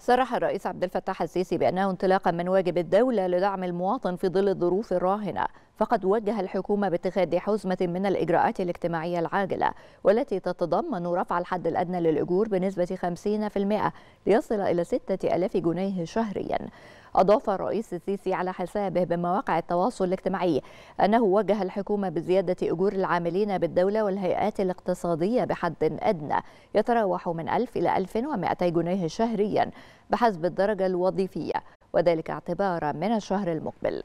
صرح الرئيس عبد الفتاح السيسي بأنه انطلاقا من واجب الدولة لدعم المواطن في ظل الظروف الراهنة فقد وجه الحكومة باتخاذ حزمة من الإجراءات الاجتماعية العاجلة والتي تتضمن رفع الحد الأدنى للأجور بنسبة 50% ليصل إلى 6000 جنيه شهريا أضاف الرئيس السيسي على حسابه بمواقع التواصل الاجتماعي أنه وجه الحكومة بزيادة أجور العاملين بالدولة والهيئات الاقتصادية بحد أدنى يتراوح من 1000 إلى 1200 جنيه شهريا بحسب الدرجة الوظيفية وذلك اعتبارا من الشهر المقبل